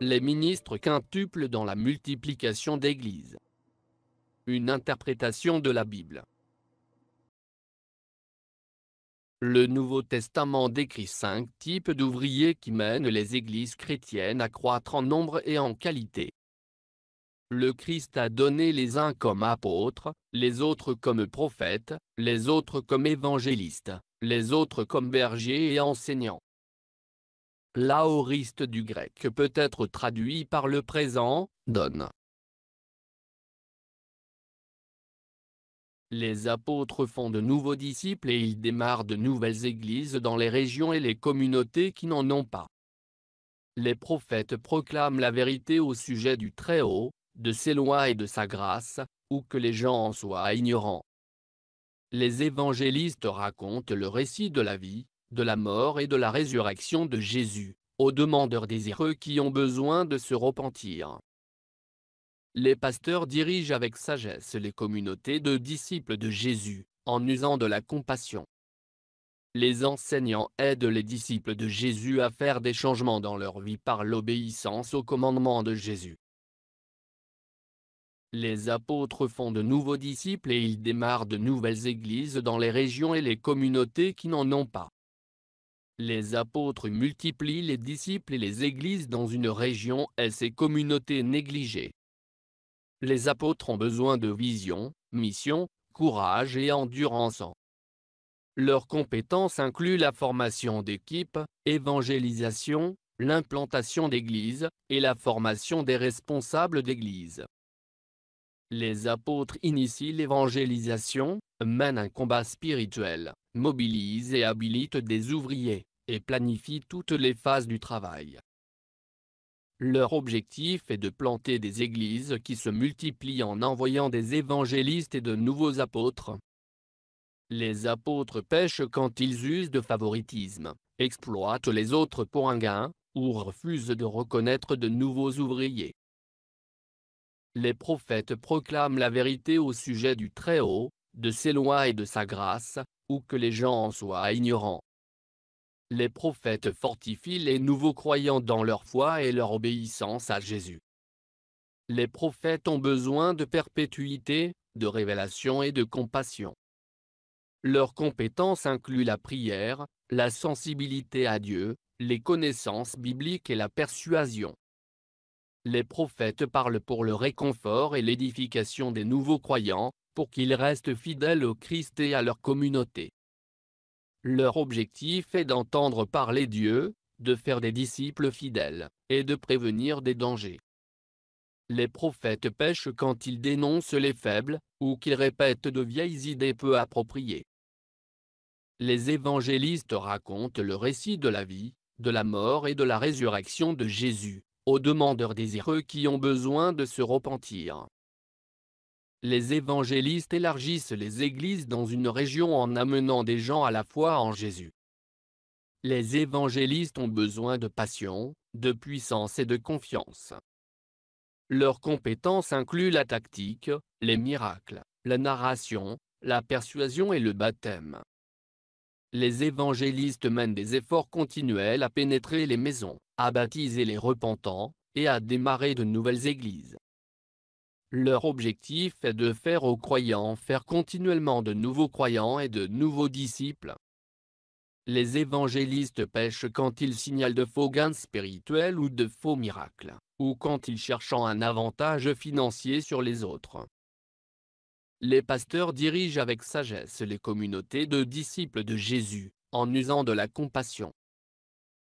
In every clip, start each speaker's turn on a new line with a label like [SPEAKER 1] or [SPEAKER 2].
[SPEAKER 1] Les ministres quintuplent dans la multiplication d'églises. Une interprétation de la Bible. Le Nouveau Testament décrit cinq types d'ouvriers qui mènent les églises chrétiennes à croître en nombre et en qualité. Le Christ a donné les uns comme apôtres, les autres comme prophètes, les autres comme évangélistes, les autres comme bergers et enseignants. L'aoriste du grec peut être traduit par le présent, donne. Les apôtres font de nouveaux disciples et ils démarrent de nouvelles églises dans les régions et les communautés qui n'en ont pas. Les prophètes proclament la vérité au sujet du Très-Haut, de ses lois et de sa grâce, ou que les gens en soient ignorants les évangélistes racontent le récit de la vie, de la mort et de la résurrection de Jésus, aux demandeurs désireux qui ont besoin de se repentir. Les pasteurs dirigent avec sagesse les communautés de disciples de Jésus, en usant de la compassion. Les enseignants aident les disciples de Jésus à faire des changements dans leur vie par l'obéissance aux commandements de Jésus les apôtres font de nouveaux disciples et ils démarrent de nouvelles églises dans les régions et les communautés qui n'en ont pas. Les apôtres multiplient les disciples et les églises dans une région et ses communautés négligées. Les apôtres ont besoin de vision, mission, courage et endurance. Leurs compétences incluent la formation d'équipes, évangélisation, l'implantation d'églises, et la formation des responsables d'églises. Les apôtres initient l'évangélisation, mènent un combat spirituel, mobilisent et habilitent des ouvriers, et planifient toutes les phases du travail. Leur objectif est de planter des églises qui se multiplient en envoyant des évangélistes et de nouveaux apôtres. Les apôtres pêchent quand ils usent de favoritisme, exploitent les autres pour un gain, ou refusent de reconnaître de nouveaux ouvriers les prophètes proclament la vérité au sujet du Très-Haut, de ses lois et de sa grâce, ou que les gens en soient ignorants. Les prophètes fortifient les nouveaux croyants dans leur foi et leur obéissance à Jésus. Les prophètes ont besoin de perpétuité, de révélation et de compassion. Leurs compétences incluent la prière, la sensibilité à Dieu, les connaissances bibliques et la persuasion les prophètes parlent pour le réconfort et l'édification des nouveaux croyants, pour qu'ils restent fidèles au Christ et à leur communauté. Leur objectif est d'entendre parler Dieu, de faire des disciples fidèles, et de prévenir des dangers. Les prophètes pêchent quand ils dénoncent les faibles, ou qu'ils répètent de vieilles idées peu appropriées. Les évangélistes racontent le récit de la vie, de la mort et de la résurrection de Jésus, aux demandeurs désireux qui ont besoin de se repentir. Les évangélistes élargissent les églises dans une région en amenant des gens à la foi en Jésus. Les évangélistes ont besoin de passion, de puissance et de confiance. Leurs compétences incluent la tactique, les miracles, la narration, la persuasion et le baptême. Les évangélistes mènent des efforts continuels à pénétrer les maisons, à baptiser les repentants, et à démarrer de nouvelles églises. Leur objectif est de faire aux croyants faire continuellement de nouveaux croyants et de nouveaux disciples. Les évangélistes pêchent quand ils signalent de faux gains spirituels ou de faux miracles, ou quand ils cherchent un avantage financier sur les autres. Les pasteurs dirigent avec sagesse les communautés de disciples de Jésus, en usant de la compassion,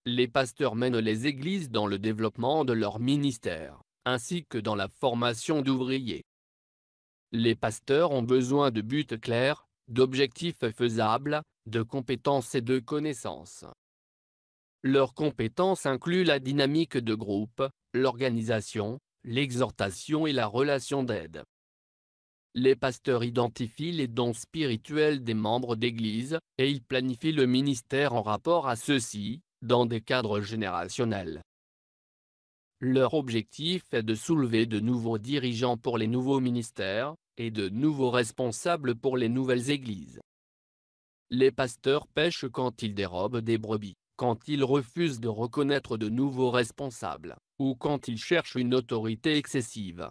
[SPEAKER 1] les pasteurs mènent les églises dans le développement de leur ministère, ainsi que dans la formation d'ouvriers. Les pasteurs ont besoin de buts clairs, d'objectifs faisables, de compétences et de connaissances. Leurs compétences incluent la dynamique de groupe, l'organisation, l'exhortation et la relation d'aide. Les pasteurs identifient les dons spirituels des membres d'église, et ils planifient le ministère en rapport à ceux-ci, dans des cadres générationnels. Leur objectif est de soulever de nouveaux dirigeants pour les nouveaux ministères, et de nouveaux responsables pour les nouvelles églises. Les pasteurs pêchent quand ils dérobent des brebis, quand ils refusent de reconnaître de nouveaux responsables, ou quand ils cherchent une autorité excessive.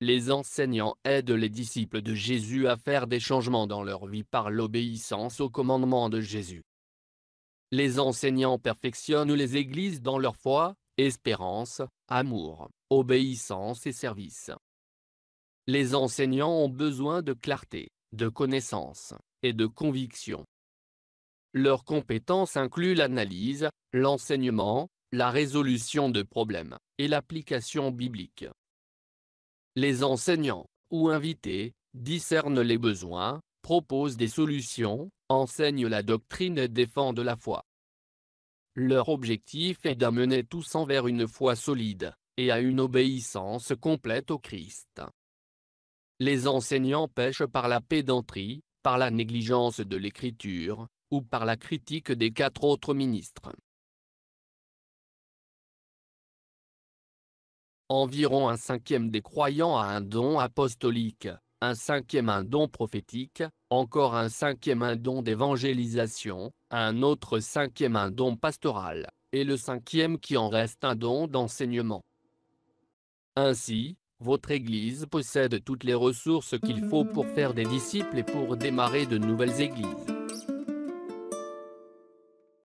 [SPEAKER 1] Les enseignants aident les disciples de Jésus à faire des changements dans leur vie par l'obéissance au commandement de Jésus. Les enseignants perfectionnent les églises dans leur foi, espérance, amour, obéissance et service. Les enseignants ont besoin de clarté, de connaissance et de conviction. Leurs compétences incluent l'analyse, l'enseignement, la résolution de problèmes et l'application biblique. Les enseignants, ou invités, discernent les besoins, proposent des solutions, enseignent la doctrine et défendent la foi. Leur objectif est d'amener tous envers une foi solide, et à une obéissance complète au Christ. Les enseignants pêchent par la pédanterie, par la négligence de l'écriture, ou par la critique des quatre autres ministres. Environ un cinquième des croyants a un don apostolique, un cinquième un don prophétique, encore un cinquième un don d'évangélisation, un autre cinquième un don pastoral, et le cinquième qui en reste un don d'enseignement. Ainsi, votre Église possède toutes les ressources qu'il faut pour faire des disciples et pour démarrer de nouvelles églises.